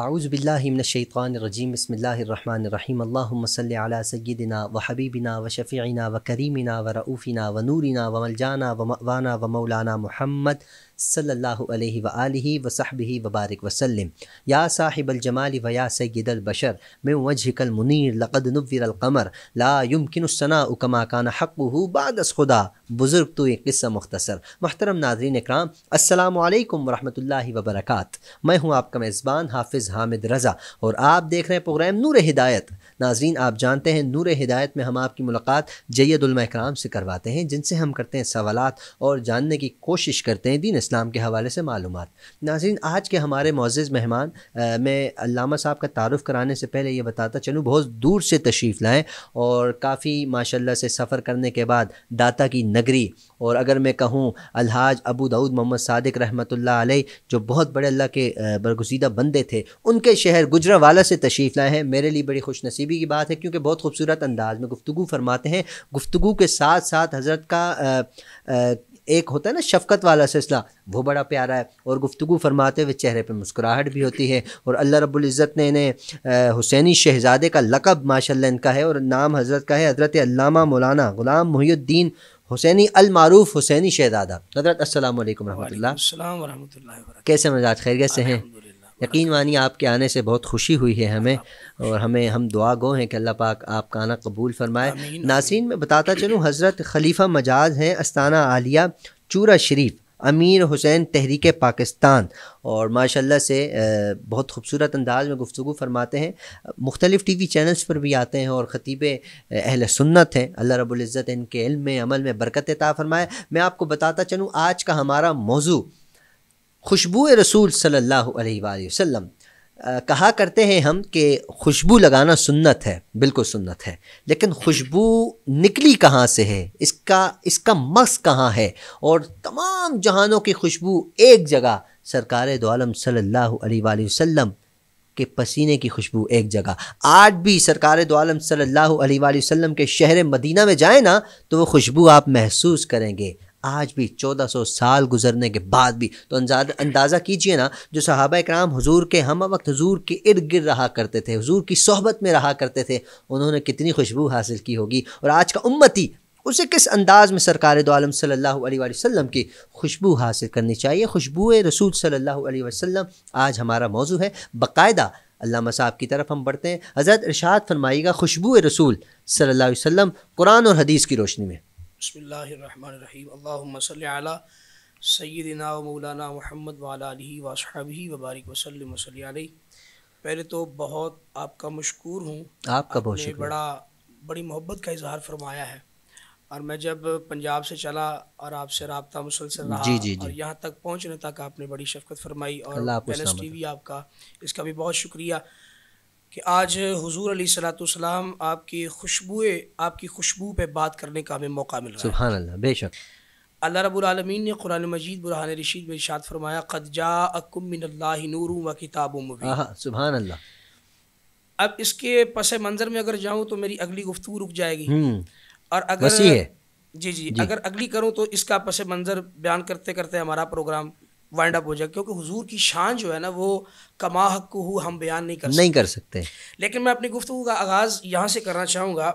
आउज़बिल्लिमिनशैतरजीम बसमीम अल्लाम अला सैदिना व हबीबिना व शफ़ीना व करीमिना व रऊफ़िना व नूरिना व मलजाना व मवाना व मौलाना मोहम्मद सल्लल्लाहु अलैहि वबारक वसल्लम या साहिब अलजमाल व या बशर अलबशर मैं वजहकल मुनीर लक़द नवर अलकमर ला यमकिन सना उकमा कान हक़ बादस खुदा बुज़ुर्ग तो एक किस्सा मुख्तसर महतरम नाजरीन कराम असलकम वरहमल वबरक मैं हूँ आपका मेज़बान हाफिज़ हामिद रज़ा और आप देख रहे हैं प्रोग्राम नूर हिदायत नाजरीन आप जानते हैं नूर हिदायत में हम आपकी मुलाकात जैदुलमा कराम से करवाते हैं जिनसे हम करते हैं सवाल और जानने की कोशिश करते हैं दीन इस्लाम के हवाले से मालूम नाजरीन आज के हमारे मोज़ मेहमान मैं अलामा साहब का तारफ़ कराने से पहले ये बताता चलूँ बहुत दूर से तशरीफ़ लाएँ और काफ़ी माशा से सफ़र करने के बाद दाता की नगरी और अगर मैं कहूँ अलहाज अबू दाऊद मोहम्मद सदक़ रहमत आलही जो बहुत बड़े अल्लाह के बरगजीदा बंदे थे उनके शहर गुजरा वाला से तशरीफ़ लाए हैं मेरे लिए बड़ी खुश नसीब खुशनसीबी की बात है क्योंकि बहुत खूबसूरत अंदाज में गुफ्तु फरमाते हैं गुफ्तु के साथ साथ हज़रत का आ, आ, एक होता है ना शफकत वाला सिलसिला वो बड़ा प्यारा है और गुफ्तु फरमाते हुए चेहरे पर मुस्कुराहट भी होती है और अल्लाह रबुल्ज़त ने इन्हें हुसैनी शहजादे का लकब माशा इनका है और नाम हज़रत का है हज़रत अल्लामा मौलाना ग़ुलाम मुहीद्दीन हुसैनी अलमारूफ हुसैनी शहजादा हज़रत असल वरहमल कैसे मजाज खैरियत से हैं यकीन मानिए आपके आने से बहुत खुशी हुई है हमें और हमें हम दुआ गो हैं कि अल्लाह पाक आपका आना कबूल फरमाए नासिन में बताता चलूँ हज़रत खलीफा मजाज हैं अस्ताना आलिया चूरा शरीफ अमीर हुसैन तहरीक पाकिस्तान और माशाल्लाह से बहुत खूबसूरत अंदाज में गुफ्तु फरमाते हैं मुख्तलिफ़ टी वी चैनल्स पर भी आते हैं और ख़तीब अहल सुन्नत हैं अल्लाह रबुल्ज़त इनके इल्म में अमल में बरकत ता फरमाए मैं आपको बताता चलूँ आज का हमारा मौजू खुशबू रसूल सल्लल्लाहु अलैहि वसल्लम कहा करते हैं हम कि खुशबू लगाना सुन्नत है बिल्कुल सुन्नत है लेकिन खुशबू निकली कहाँ से है इसका इसका मक्स कहाँ है और तमाम जहानों की खुशबू एक जगह सरकार दोम सल्लल्लाहु अलैहि वसल्लम के पसीने की खुशबू एक जगह आज भी सरकार दोम सल्ला वसम के शहर मदीना में जाए ना तो वो खुशबू आप महसूस करेंगे आज भी 1400 साल गुजरने के बाद भी तो अंदाज़ा कीजिए ना जो सहाबा इक्राम हुजूर के हम वक्त हुजूर के इर्द गिर्द रहा करते थे हुजूर की सोहबत में रहा करते थे उन्होंने कितनी खुशबू हासिल की होगी और आज का उम्मती उसे किस अंदाज़ में सरकार दो आलम सल्लल्लाहु अलैहि वसल्लम की खुशबू हासिल करनी चाहिए खुशबू रसूल सल्लल्लाहु अलैहि वसल्लम आज हमारा मौजू है बाकायदा अल्लाह साहब की तरफ हम बढ़ते हैं हज़रत इरशाद फरमाइएगा खुशबू रसूल सल्लल्लाहु अलैहि वसल्लम कुरान और हदीस की रोशनी में बसमीम अल्लाम ना मौलाना महमद वाली वासबी वबारिक वसलम वसली पहले तो बहुत आपका मशहूर हूँ आपका बहुत बड़ा बड़ी मोहब्बत का इजहार फरमाया है और मैं जब पंजाब से चला और आपसे रबता मुसलसल रहा जी जी जी। और यहाँ तक पहुँचने तक आपने बड़ी शफकत फरमाई और पैलेस टी वी आपका इसका भी बहुत शुक्रिया कि आज हुजूर अली सलाम आपकी खुशबू आपकी खुशबू पे बात करने का हमें मौका मिल रहा है सुबहान अल्लाह बेशक अल्लाह रबालमीन ने कुरान मजीद बुरहान रशीद में शाद फरमाया कदजा नूर व किताब सुबहान अल्लाह अब इसके पस मंज़र में अगर जाऊँ तो मेरी अगली गुफ्तु रुक जाएगी हम्म। और अगर जी, जी जी अगर अगली करूँ तो इसका पस मंज़र बयान करते करते हमारा प्रोग्राम वाइंड अप हो जाए क्योंकि हुजूर की शान जो है ना वो कमा हक को हम बयान नहीं कर सकते नहीं कर सकते लेकिन मैं अपनी गुफ्तु का आगाज़ यहाँ से करना चाहूँगा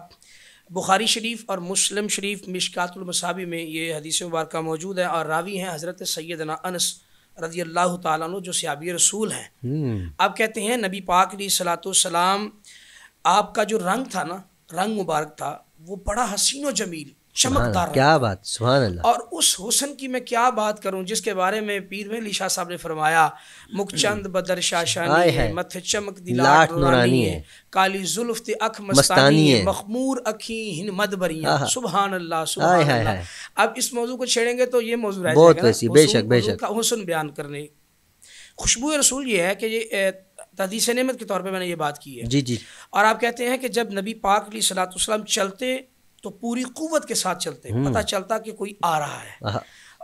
बुखारी शरीफ और मुस्लिम शरीफ मिशकातुलमसाबी में ये हदीस मुबारक मौजूद है और रावी हैं हज़रत सैदना अनस रजी अल्लाह तु जो सियाबी रसूल हैं आप हम्म। कहते हैं नबी पाक सलातम आपका जो रंग था ना रंग मुबारक था वो बड़ा हसीन व जमील चमकदार क्या बात सुबह अल्लाह और उस हुसन की मैं क्या बात करूं जिसके बारे में पीर में लिशा साहब ने फरमाया मुखचंद बदर शाशानी है चमक दिलाट है काली जुल्फ ते अख मस्तानी है मखमूर अखी हिन मद अल्लाह अल्लाह अब इस मौजू को छेड़ेंगे तो ये मौजू रह बहुत वैसी बेशक बेशक हुसन बयान करने खुशबू रसूल ये है कि ये तदीस नमत के तौर पर मैंने ये बात की है जी जी और आप कहते हैं कि जब नबी पाक सलाम चलते तो पूरी कुवत के साथ चलते हम्म। पता चलता कि कोई आ रहा है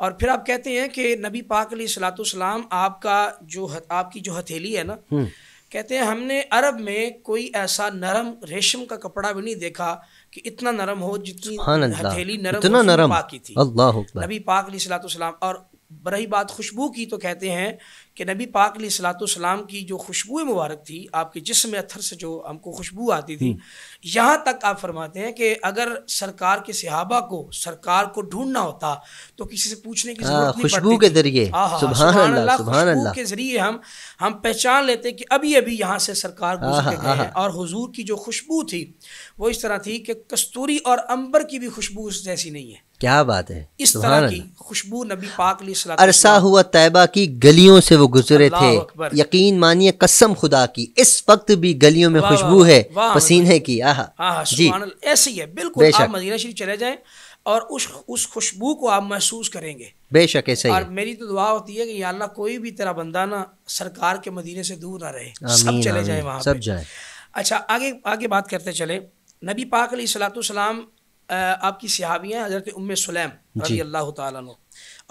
और फिर आप कहते हैं कि नबी पाक सलाम आपका जो आपकी जो हथेली है ना हम्म। कहते हैं हमने अरब में कोई ऐसा नरम रेशम का कपड़ा भी नहीं देखा कि इतना नरम हो जितनी हथेली नरम इतना नरम पाक की थी नबी पाक सलाम और रही बात खुशबू की तो कहते हैं कि नबी पाक सलाम की जो खुशबू मुबारक थी आपके जिसम अथर से जो हमको खुशबू आती थी हम्म। यहाँ तक आप फरमाते हैं कि अगर सरकार के सहाबा को सरकार को ढूंढना होता तो किसी से पूछने की जरूरत हाँ, खुशबू के जरिए हाँ, हाँ, के जरिए हम हम पहचान लेते कि अभी अभी यहाँ से सरकार गुजर गए हैं और हुजूर की जो खुशबू थी वो इस तरह थी कि कस्तूरी और अंबर की भी खुशबू उस जैसी नहीं है क्या बात है इस तरह की खुशबू नबी पाक अरसा हुआ तैबा की गलियों से वो गुजरे थे यकीन मानिए कसम खुदा की इस वक्त भी गलियों में खुशबू है पसीने की आह जी ऐसी है बिल्कुल आप मदीना शरीफ चले जाएं और उस उस खुशबू को आप महसूस करेंगे बेशक ऐसे और मेरी तो दुआ होती है कि अल्लाह कोई भी तेरा बंदा ना सरकार के मदीने से दूर ना रहे सब चले जाए वहाँ सब जाए अच्छा आगे आगे बात करते चले नबी पाक सलाम आपकी सिहाबियाँ हज़रत उम सलेम रजी अल्लाह तुम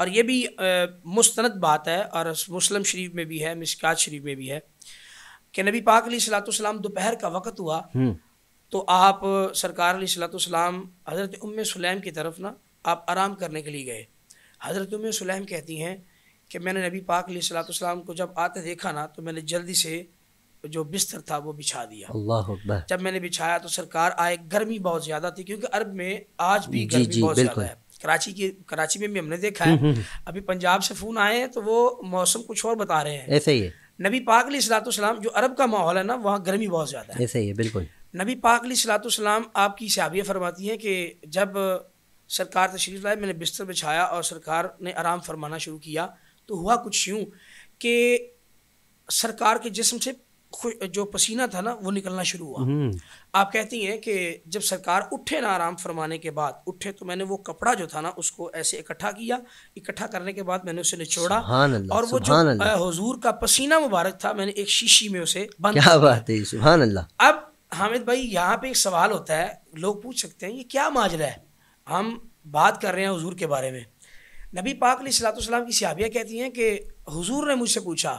और ये भी मुस्ंद बात है और मुस्लिम शरीफ में भी है मिसकात शरीफ में भी है कि नबी पाक सलाम दोपहर का वक़्त हुआ हम्म। तो आप सरकार सलाम हज़रत उम सुलैम की तरफ ना आप आराम करने के लिए गए हज़रत उम सुलैम कहती हैं कि मैंने नबी पाक सलाम को जब आते देखा ना तो मैंने जल्दी से जो बिस्तर था वो बिछा दिया अल्लाह जब मैंने बिछाया तो सरकार आए गर्मी बहुत ज़्यादा थी क्योंकि अरब में आज भी गर्मी बहुत ज़्यादा है कराची की कराची में भी हमने देखा है हम्म, हम्म, हम्म। अभी पंजाब से फ़ोन आए हैं तो वो मौसम कुछ और बता रहे हैं ऐसे ही है नबी पाक अली सलाम जो अरब का माहौल है ना वहाँ गर्मी बहुत ज़्यादा है ऐसे ही है बिल्कुल नबी पाक अली सलाम आपकी सहाबिया फरमाती हैं कि जब सरकार तशरीफ़ लाए मैंने बिस्तर बिछाया और सरकार ने आराम फरमाना शुरू किया तो हुआ कुछ यूँ कि सरकार के जिसम से जो पसीना था ना वो निकलना शुरू हुआ हम्म। आप कहती हैं कि जब सरकार उठे ना आराम फरमाने के बाद उठे तो मैंने वो कपड़ा जो था ना उसको ऐसे इकट्ठा किया इकट्ठा करने के बाद मैंने उसे निचोड़ा और वो जो हजूर का पसीना मुबारक था मैंने एक शीशी में उसे बंद क्या बात है सुबहान अल्लाह अब हामिद भाई यहाँ पे एक सवाल होता है लोग पूछ सकते हैं ये क्या माजरा है हम बात कर रहे हैं हजूर के बारे में नबी पाक सलाम की सियाबिया कहती हैं कि हजूर ने मुझसे पूछा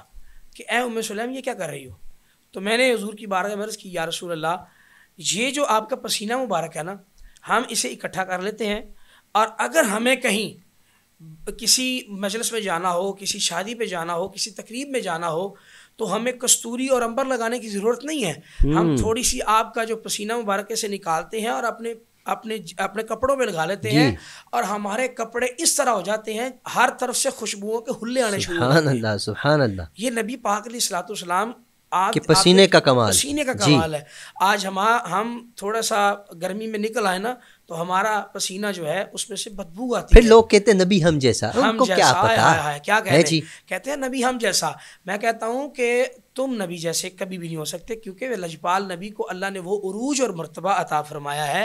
कि ए उम सुलैम ये क्या कर रही हो तो मैंने हजूर की बारह बरस की या रसूल अल्लाह ये जो आपका पसीना मुबारक है ना हम इसे इकट्ठा कर लेते हैं और अगर हमें कहीं किसी मजलस में जाना हो किसी शादी पे जाना हो किसी तकरीब में जाना हो तो हमें कस्तूरी और अंबर लगाने की ज़रूरत नहीं है हम हम्म। थोड़ी सी आपका जो पसीना मुबारक से निकालते हैं और अपने अपने अपने कपड़ों में लगा लेते हैं और हमारे कपड़े इस तरह हो जाते हैं हर तरफ से खुशबुओं के हुल्ले आने शुरू ये नबी पाक आग कि पसीने का कमाल पसीने का कमाल है आज हम हम थोड़ा सा गर्मी में निकल आए ना तो हमारा पसीना जो है उसमें से बदबू आती फिर है। लोग कहते हैं नबी हम जैसा हम उनको जैसा, क्या पता है, है, है क्या कह है जी कहते हैं नबी हम जैसा मैं कहता हूँ कि तुम नबी जैसे कभी भी नहीं हो सकते क्योंकि लजपाल नबी को अल्लाह ने वो अरूज और मरतबा अता फरमाया है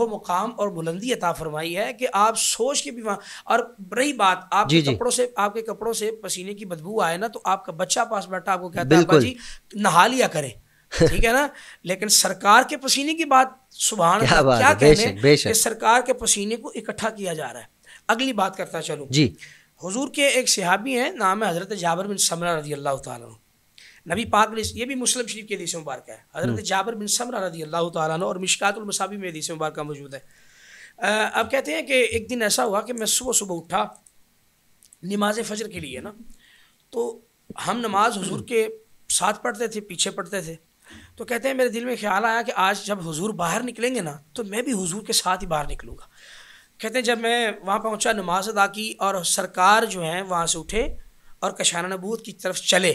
वो मुकाम और बुलंदी अता फरमाई है कि आप सोच के भी वहाँ और रही बात आपके कपड़ों से आपके कपड़ों से पसीने की बदबू आए ना तो आपका बच्चा पास बैठा आपको कहता है नहा लिया करें ठीक है ना लेकिन सरकार के पसीने की बात सुबह क्या, बात क्या कहने सरकार के पसीने को इकट्ठा किया जा रहा है अगली बात करता चलो जी हुजूर के एक सिहाबी हैं नाम है हज़रत जाबर बिन समरा रजी अल्लाह नबी पाक ने ये भी मुस्लिम शरीफ के हदीस मुबारक है हज़रत हम्म। जाबर बिन समरा रजी अल्लाह और मिशकातुलमसाबी में हदीस मुबारक मौजूद है अब कहते हैं कि एक दिन ऐसा हुआ कि मैं सुबह सुबह उठा नमाज फजर के लिए ना तो हम नमाज हुजूर के साथ पढ़ते थे पीछे पढ़ते थे तो कहते हैं मेरे दिल में ख्याल आया कि आज जब हुजूर बाहर निकलेंगे ना तो मैं भी हुजूर के साथ ही बाहर निकलूँगा कहते हैं जब मैं वहाँ पहुँचा नमाज अदा की और सरकार जो है वहाँ से उठे और कशाना नबूत की तरफ चले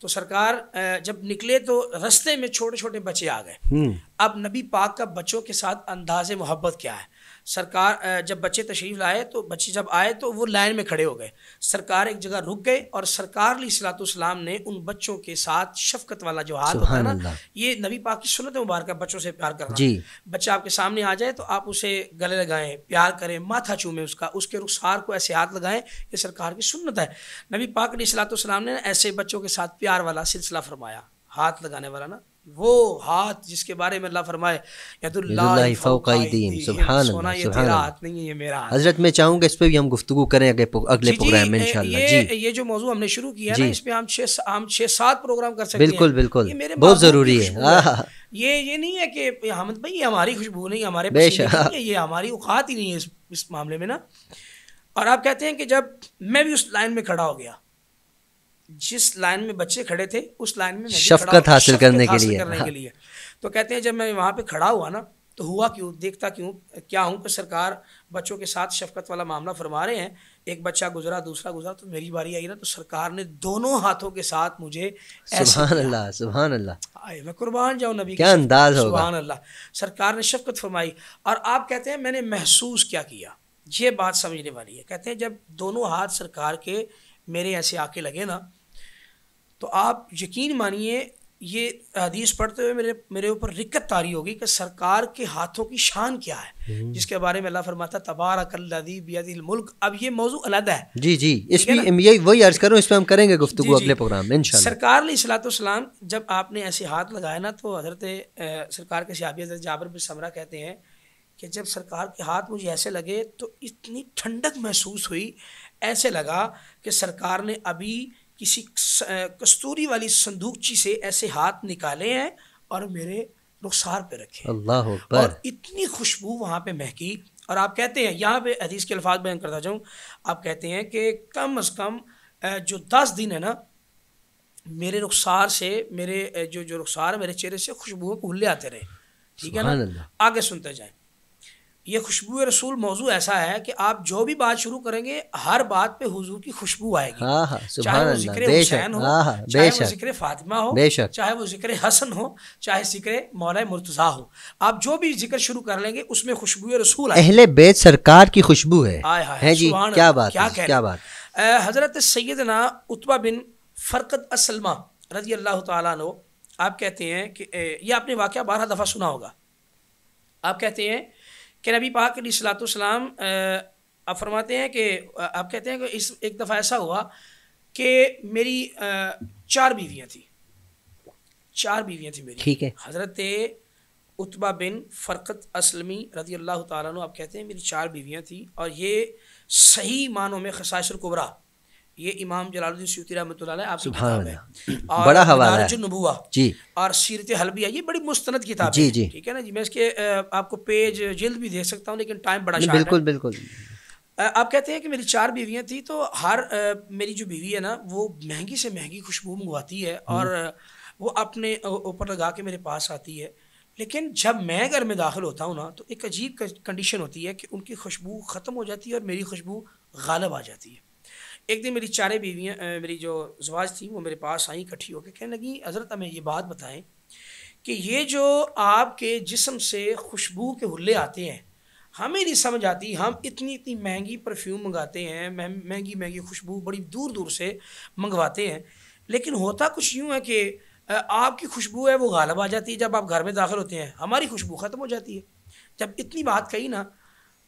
तो सरकार जब निकले तो रस्ते में छोटे छोटे बच्चे आ गए हम्म। अब नबी पाक का बच्चों के साथ अंदाज मोहब्बत क्या है सरकार जब बच्चे तशरीफ़ लाए तो बच्चे जब आए तो वो लाइन में खड़े हो गए सरकार एक जगह रुक गए और सरकार सलाम ने उन बच्चों के साथ शफकत वाला जो हाथ होता है ना ये नबी पाक की सुनत मुबारक बच्चों से प्यार करना जी बच्चा आपके सामने आ जाए तो आप उसे गले लगाएं प्यार करें माथा चूमें उसका उसके रुखसार को ऐसे हाथ लगाएं ये सरकार की सुनत है नबी पाक सलाम ने ऐसे बच्चों के साथ प्यार वाला सिलसिला फरमाया हाथ लगाने वाला ना वो हाथ जिसके बारे में अल्लाह फरमाए हजरत मैं चाहूंगा इस पर भी हम गुफ्तु करें अगले प्रोग्राम में ये जो मौजूद हमने शुरू किया ना इस पर हम छः हम छह सात प्रोग्राम कर सकते बिल्कुल बिल्कुल बहुत ज़रूरी है ये ये नहीं है कि हमद भाई ये हमारी खुशबू नहीं हमारे ये हमारी औकात ही नहीं है इस मामले में ना और आप कहते हैं कि जब मैं भी उस लाइन में खड़ा हो गया जिस लाइन में बच्चे खड़े थे उस लाइन में शफकत हासिल करने, हाँ। के, लिए, तो कहते हैं जब मैं वहाँ पे खड़ा हुआ ना तो हुआ क्यों देखता क्यों क्या हूँ कि सरकार बच्चों के साथ शफकत वाला मामला फरमा रहे हैं एक बच्चा गुजरा दूसरा गुजरा तो मेरी बारी आई ना तो सरकार ने दोनों हाथों के साथ मुझे सुभान अल्लाह अल्लाह आए मैं कुर्बान जाऊँ नबी क्या अंदाज सुबहान अल्लाह सरकार ने शफकत फरमाई और आप कहते हैं मैंने महसूस क्या किया ये बात समझने वाली है कहते हैं जब दोनों हाथ सरकार के मेरे ऐसे आके लगे ना तो आप यकीन मानिए ये हदीस पढ़ते हुए मेरे मेरे ऊपर रिक्कत तारी होगी कि सरकार के हाथों की शान क्या है हम्म। जिसके बारे में अल्लाह फरमाता तबार मुल्क अब ये मौजू अलग है जी जी इस यही वही अर्ज करूँ इस पर हम करेंगे गुफ्तु अगले प्रोग्राम में सरकार सलाम जब आपने ऐसे हाथ लगाया ना तो हजरत सरकार के सियाबी हजरत जाबर बिन समरा कहते हैं कि जब सरकार के हाथ मुझे ऐसे लगे तो इतनी ठंडक महसूस हुई ऐसे लगा कि सरकार ने अभी किसी कस्तूरी वाली संदूकची से ऐसे हाथ निकाले हैं और मेरे रुखसार पे रखे अल्लाह और इतनी खुशबू वहाँ पे महकी और आप कहते हैं यहाँ पे अदीस के अल्फाज बयान करता जाऊँ आप कहते हैं कि कम अज़ कम जो दस दिन है ना मेरे रुखसार से मेरे जो जो रुखसार मेरे चेहरे से खुशबू ले आते रहे ठीक है ना आगे सुनते जाए ये खुशबू रसूल मौजू ऐसा है कि आप जो भी बात शुरू करेंगे हर बात पे हुजूर की खुशबू आएगी हाँ, हाँ चाहे वो जिक्र हुसैन हो हाँ, हाँ, चाहे वो जिक्र फातिमा हो चाहे वो जिक्र हसन हो चाहे जिक्र मौला मुर्तजा हो आप जो भी जिक्र शुरू कर लेंगे उसमें खुशबू रसूल अहले बेद सरकार की खुशबू है क्या बात क्या बात हजरत सैदना उतबा बिन फ़रकत असलमा रजी अल्लाह तु आप कहते हैं कि ये आपने वाक़ बारह दफ़ा सुना होगा आप कहते हैं कि नबी पाक सलाम आप फरमाते हैं कि आप कहते हैं कि इस एक दफ़ा ऐसा हुआ कि मेरी चार बीवियाँ थी चार बीवियाँ थी मेरी ठीक है हज़रत उतबा बिन फ़रकत असलमी रजी अल्लाह तुम आप कहते हैं मेरी चार बीवियाँ थी और ये सही मानों में खसाशर कुबरा ये इमाम जलालुद्दीन सूती रहमत आप और बड़ा हवाला है नबुआ जी और सीरत हलबिया ये बड़ी मुस्तनद किताब जी जी ठीक है ना जी मैं इसके आपको पेज जल्द भी दे सकता हूँ लेकिन टाइम बड़ा बिल्कुल बिल्कुल आप कहते हैं कि मेरी चार बीवियाँ थी तो हर मेरी जो बीवी है ना वो महंगी से महंगी खुशबू मंगवाती है हम्म। और वो अपने ऊपर लगा के मेरे पास आती है लेकिन जब मैं घर में दाखिल होता हूँ ना तो एक अजीब कंडीशन होती है कि उनकी खुशबू ख़त्म हो जाती है और मेरी खुशबू गालब आ जाती है एक दिन मेरी चारे बीवियाँ मेरी जो जवाज थी वो मेरे पास आई इकट्ठी होकर कहने लगी हज़रत हमें ये बात बताएं कि ये जो आपके जिसम से खुशबू के हुल्ले आते हैं हमें नहीं समझ आती हम इतनी इतनी महंगी परफ्यूम मंगाते हैं महंगी महंगी खुशबू बड़ी दूर दूर से मंगवाते हैं लेकिन होता कुछ यूँ है कि आपकी खुशबू है वो गालब आ जाती है जब आप घर में दाखिल होते हैं हमारी खुशबू ख़त्म हो जाती है जब इतनी बात कही ना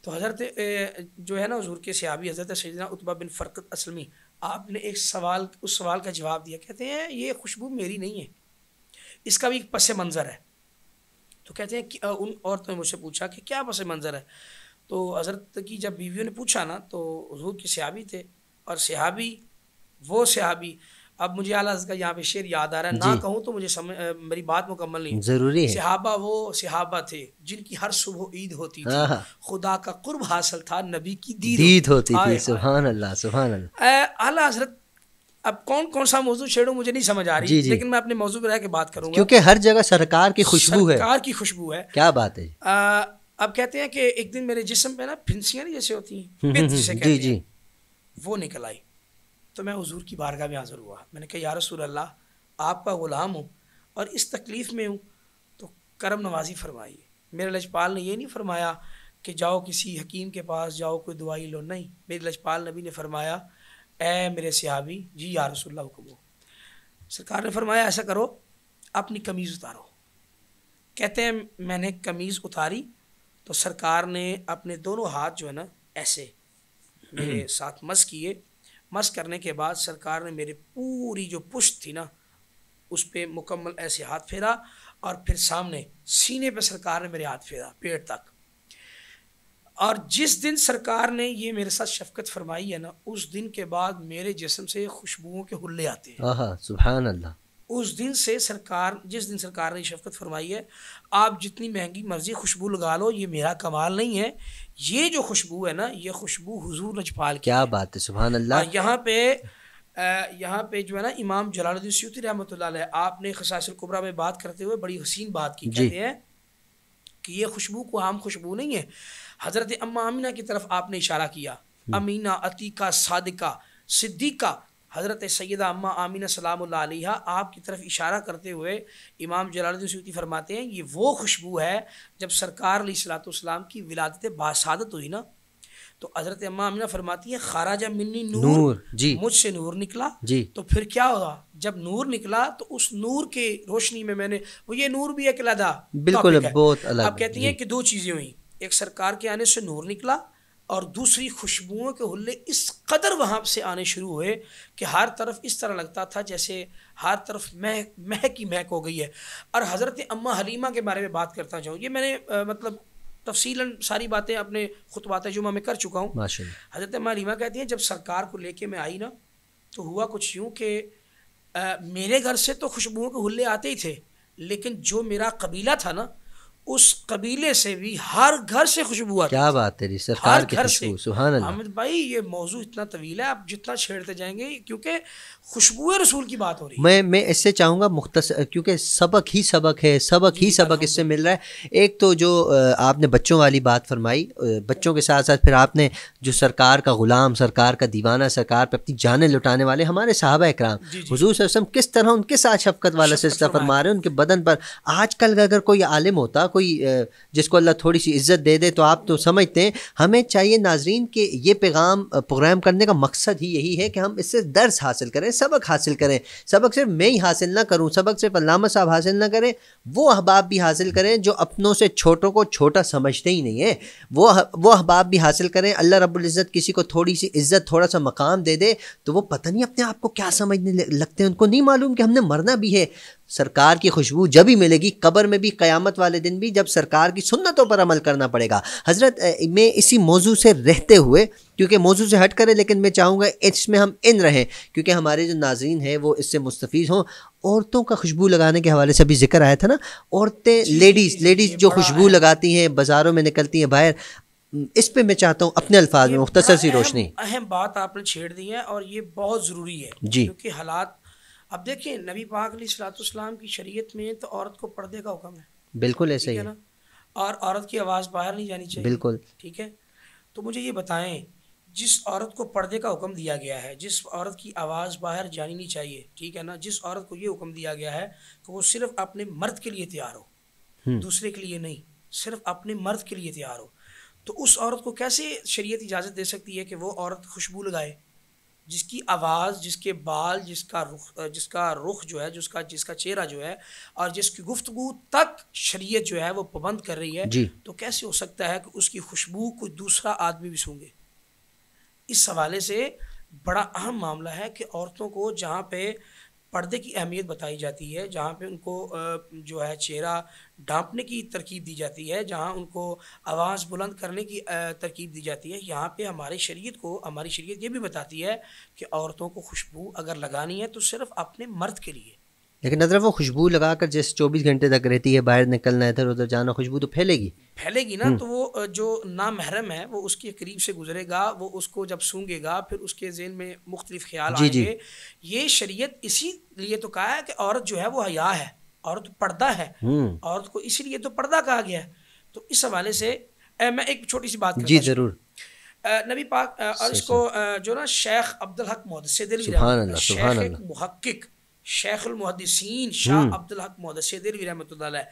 तो हज़रत जो है ना हजूर के सहाबी हज़रत सजना उतबा बिन फ़रकत असलमी आपने एक सवाल उस सवाल का जवाब दिया कहते हैं ये खुशबू मेरी नहीं है इसका भी एक पस मंज़र है तो कहते हैं कि उन औरतों ने मुझसे पूछा कि क्या पस मंज़र है तो हज़रत की जब बीवियों ने पूछा ना तो हजूर के सहाबी थे और सहाबी वो सहाबी अब मुझे आला का यहाँ पे शेर याद आ रहा है ना कहूँ तो मुझे समझ मेरी बात मुकम्मल नहीं जरूरी है सिहाबा वो सिहाबा थे जिनकी हर सुबह ईद होती थी खुदा का कुर्ब हासिल था नबी की दीद, दीद होती थी सुबहान अल्लाह सुबहान अल्लाह आला हजरत अब कौन कौन सा मौजू छेड़ो मुझे नहीं समझ आ रही जी जी। लेकिन मैं अपने मौजू पर रह के बात करूंगा क्योंकि हर जगह सरकार की खुशबू है सरकार की खुशबू है क्या बात है अब कहते हैं कि एक दिन मेरे जिस्म पे ना फिंसियाँ जैसे होती हैं हम्म, हम्म, जी जी वो निकल आई तो मैं हजूर की बारगाह में हाज़िर हुआ मैंने कहा यारसूल अल्लाह आपका ग़ुलाम हूँ और इस तकलीफ़ में हूँ तो करम नवाजी फरमाइए मेरे लजपाल ने यह नहीं फरमाया कि जाओ किसी हकीम के पास जाओ कोई दवाई लो नहीं मेरे लजपाल नबी ने फरमाया ए मेरे सहाबी जी या रसोल्ला हुक्मो सरकार ने फरमाया ऐसा करो अपनी कमीज़ उतारो कहते हैं मैंने कमीज़ उतारी तो सरकार ने अपने दोनों हाथ जो है ना ऐसे मेरे साथ मस किए मश करने के बाद सरकार ने मेरी पूरी जो पुश्त थी ना उस पर मुकम्मल ऐसे हाथ फेरा और फिर सामने सीने पे सरकार ने मेरे हाथ फेरा पेट तक और जिस दिन सरकार ने ये मेरे साथ शफकत फरमाई है ना उस दिन के बाद मेरे जिसम से खुशबुओं के हुल्ले आते हैं सुबह अल्लाह उस दिन से सरकार जिस दिन सरकार ने शफकत फरमाई है आप जितनी महंगी मर्ज़ी खुशबू लगा लो ये मेरा कमाल नहीं है ये जो खुशबू है ना ये खुशबू हुजूर नजपाल क्या बात है सुबह अल्लाह हाँ, यहाँ पे यहाँ पे जो है ना इमाम जलालुद्दीन सूती रहमत आपने खसासकुबरा में बात करते हुए बड़ी हसीन बात की कहते हैं कि ये खुशबू को आम खुशबू नहीं है हज़रत अम्मा अमीना की तरफ आपने इशारा किया हम्म। अमीना अतीका सादिका सिद्दीका हज़रत सैद अम्मा आमीन सलाम आपकी तरफ इशारा करते हुए इमाम जलालुद्दीन सूती फरमाते हैं ये वो खुशबू है जब सरकार सलाम की विलादत बासादत हुई ना तो हज़रत अम्मा आमिना फरमाती है खाराजा मिन्नी नूर, नूर जी मुझसे नूर निकला जी तो फिर क्या होगा जब नूर निकला तो उस नूर के रोशनी में मैंने वो ये नूर भी एक अलहदा बिल्कुल बहुत अलग कहती हैं कि दो चीज़ें हुई एक सरकार के आने से नूर निकला और दूसरी खुशबुओं के हुल्ले इस कदर वहाँ से आने शुरू हुए कि हर तरफ इस तरह लगता था जैसे हर तरफ महक महक ही महक हो गई है और हज़रत अम्मा हलीमा के बारे में बात करता जाऊँ ये मैंने आ, मतलब तफसीला सारी बातें अपने खुतबात जुमा में कर चुका हूँ हज़रत अम्मा हलीमा कहती हैं जब सरकार को लेके मैं आई ना तो हुआ कुछ यूँ कि मेरे घर से तो खुशबुओं के हुल्ले आते ही थे लेकिन जो मेरा कबीला था ना उस कबीले से भी हर घर से खुशबू आती क्या बात है सरकार की घर से हामिद भाई ये मौजू इतना तवील है आप जितना छेड़ते जाएंगे क्योंकि खुशबू रसूल की बात हो रही मैं मैं इससे चाहूँगा मुख्तस क्योंकि सबक ही सबक है सबक ही सबक इससे मिल रहा है एक तो जो आपने बच्चों वाली बात फरमाई बच्चों के साथ साथ फिर आपने जो सरकार का ग़ुलाम सरकार का दीवाना सरकार पर अपनी जानें लुटाने वाले हमारे साहब इक्राम हजूर किस तरह उनके साथ शफकत वाला सिलसिला फरमा रहे हैं उनके बदन पर आजकल अगर कोई आलिम होता कोई जिसको अल्लाह थोड़ी सी इज़्ज़त दे दे तो आप तो समझते हैं हमें चाहिए नाजरीन के ये पैगाम प्रोग्राम करने का मकसद ही यही है कि हम इससे दर्स हासिल करें सबक हासिल करें सबक सिर्फ मैं ही हासिल ना करूँ सबक सिर्फ अलामा साहब हासिल ना करें वो अहबाब भी हासिल करें जो अपनों से छोटों को छोटा समझते ही नहीं है वो वो अहबाब भी हासिल करें अल्लाह रबुल्जत किसी को थोड़ी सी इज़्ज़त थोड़ा सा मकाम दे दे तो वो पता नहीं अपने आप को क्या समझने लगते हैं उनको नहीं मालूम कि हमने मरना भी है सरकार की खुशबू जब ही मिलेगी कब्र में भी क़यामत वाले दिन भी जब सरकार की सुन्नतों पर अमल करना पड़ेगा हज़रत मैं इसी मौजू से रहते हुए क्योंकि मौजू से हट करें लेकिन मैं चाहूँगा इसमें हम इन रहें क्योंकि हमारे जो नाजीन हैं वो इससे मुस्तफ़ हों औरतों का खुशबू लगाने के हवाले से अभी जिक्र आया था ना औरतें लेडीज़ लेडीज़ जो खुशबू लगाती हैं बाज़ारों में निकलती हैं बाहर इस पे मैं चाहता हूँ अपने अल्फाज में मुख्तर सी रोशनी अहम बात आपने छेड़ दी है और ये बहुत ज़रूरी है जी क्योंकि हालात अब देखें नबी पाक सलाम की शरीयत में तो औरत को पर्दे का हुक्म है बिल्कुल ऐसे ही है ना और औरत की आवाज़ बाहर नहीं जानी चाहिए बिल्कुल ठीक है तो मुझे ये बताएं जिस औरत को पर्दे का हुक्म दिया गया है जिस औरत की आवाज़ बाहर जानी नहीं चाहिए ठीक है ना जिस औरत को ये हुक्म दिया गया है कि वो सिर्फ अपने मर्द के लिए तैयार हो हम्म। दूसरे के लिए नहीं सिर्फ अपने मर्द के लिए तैयार हो तो उस औरत को कैसे शरीयत इजाज़त दे सकती है कि वो औरत खुशबू लगाए जिसकी आवाज़ जिसके बाल जिसका रुख जिसका रुख जो है जिसका जिसका चेहरा जो है और जिसकी गुफ्तु तक शरीयत जो है वो पाबंद कर रही है तो कैसे हो सकता है कि उसकी खुशबू कोई दूसरा आदमी भी सूंगे इस हवाले से बड़ा अहम मामला है कि औरतों को जहाँ पे पर्दे की अहमियत बताई जाती है जहाँ पे उनको जो है चेहरा डांपने की तरकीब दी जाती है जहाँ उनको आवाज़ बुलंद करने की तरकीब दी जाती है यहाँ पे हमारे शरीयत को हमारी शरीयत ये भी बताती है कि औरतों को खुशबू अगर लगानी है तो सिर्फ अपने मर्द के लिए लेकिन अदरफ वो खुशबू लगाकर जैसे चौबीस घंटे तक रहती है बाहर निकलना इधर उधर जाना खुशबू तो फैलेगी फैलेगी ना हम्म। तो वो जो नामहरम है वो उसके करीब से गुजरेगा वो उसको जब सूंघेगा फिर उसके जेन में मुख्तलिफ ख्याल जी आएंगे जी। ये शरीयत इसी लिए तो कहा है कि औरत जो है वो हया है औरत पर्दा है हम्म। औरत को इसीलिए तो पर्दा कहा गया है तो इस हवाले से मैं एक छोटी सी बात जी जरूर नबी पाक और इसको जो ना शेख अब्दुल हक मोहद से दिल शेख एक शेख अलमुहदसिन शाह हम्म। अब्दुल हक मोहदसदरवी रहमत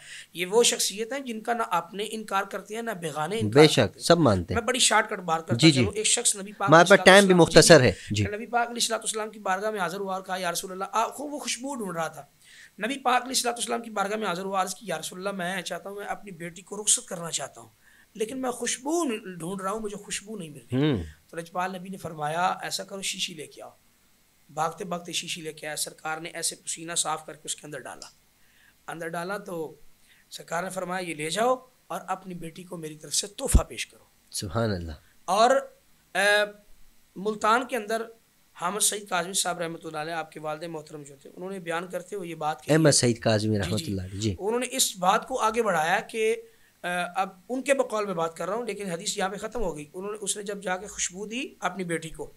ये वो शख्सियत हैं जिनका ना अपने इनकार करते हैं ना बेगाने बेशक सब मानते हैं मैं बड़ी शार्टकट बार करता जी जी एक शख्स नबी पाक हमारे पास टाइम भी मुख्तसर है नबी पाक अलैहिस्सलाम की बारगाह में हाजिर हुआ कहा या रसूलुल्लाह आपको वो खुशबू ढूंढ रहा था नबी पाक अलैहिस्सलाम की बारगाह में हाजिर हुआ अर्ज़ की या रसूलुल्लाह मैं चाहता हूँ मैं अपनी बेटी को रुखसत करना चाहता हूँ लेकिन मैं खुशबू ढूंढ रहा हूँ मुझे खुशबू नहीं मिल रही हम्म। तो रजपाल नबी ने फरमाया ऐसा करो शीशी लेके आओ भागते भागते शीशी लेके आया सरकार ने ऐसे पसीना साफ करके उसके अंदर डाला अंदर डाला तो सरकार ने फरमाया ये ले जाओ और अपनी बेटी को मेरी तरफ से तोहफा पेश करो सुबहान अल्लाह और ए, मुल्तान के अंदर हामद सईद काजमी साहब रहमत आपके वालद मोहतरम जो थे उन्होंने बयान करते हुए ये बात अहमद सईद काजमी रहमत जी उन्होंने इस बात को आगे बढ़ाया कि अब उनके बकौल में बात कर रहा हूँ लेकिन हदीस यहाँ पे ख़त्म हो गई उन्होंने उसने जब जाके खुशबू दी अपनी बेटी को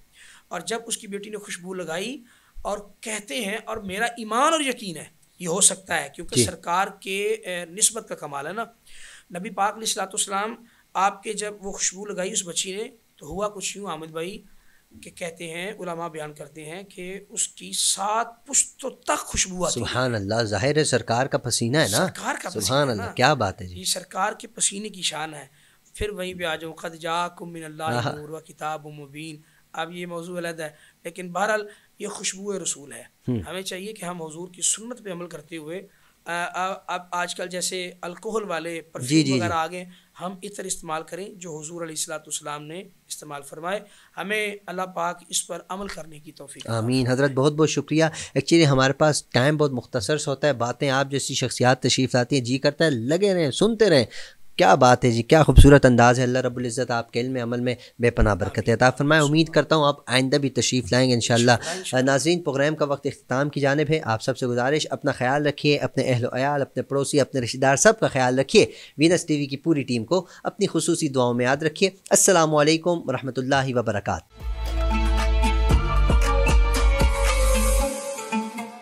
और जब उसकी बेटी ने खुशबू लगाई और कहते हैं और मेरा ईमान और यकीन है ये हो सकता है क्योंकि सरकार के नस्बत का कमाल है ना नबी पाक सलाम आपके जब वो खुशबू लगाई उस बच्ची ने तो हुआ कुछ यूँ आमिद भाई कि कहते हैं उलमा बयान करते हैं कि उसकी सात पुश्तों तक खुशबू आती सुभान अल्लाह जाहिर है सरकार का पसीना है ना सरकार का सुभान अल्लाह क्या बात है जी ये सरकार के पसीने की शान है फिर वहीं पे आ जाऊँ खद जाकुमिनल्ला किताब मुबीन अब ये मौजू अलग है लेकिन बहरहाल ये खुशबू रसूल है हम्म। हमें चाहिए कि हम हजूर की सुन्नत पे अमल करते हुए अब आजकल जैसे अल्कोहल वाले परफ्यूम वगैरह आ गए हम इतर इस्तेमाल करें जो हजूर अलीसलाम ने इस्तेमाल फरमाए हमें अल्लाह पाक इस पर अमल करने की तोफ़ी आमीन हजरत बहुत बहुत शुक्रिया एक्चुअली हमारे पास टाइम बहुत मुख्तसर होता है बातें आप जैसी शख्सियात तशरीफ़ लाती हैं जी करता है लगे रहें सुनते रहें क्या बात है जी क्या खूबसूरत अंदाज़ है अल्लाह रबुल्ज़त आपके इल्म अमल में बेपना बरकत है अता फरमाए उम्मीद करता हूँ आप आइंदा भी तशरीफ़ लाएँगे इन शाला प्रोग्राम का वक्त अख्ताम की जानब है आप सबसे गुजारिश अपना ख्याल रखिए अपने अहल वयाल अपने पड़ोसी अपने रिश्तेदार सब का ख्याल रखिए वीनस टी वी की पूरी टीम को अपनी खसूसी दुआओं में याद रखिए असल वरहमल वर्का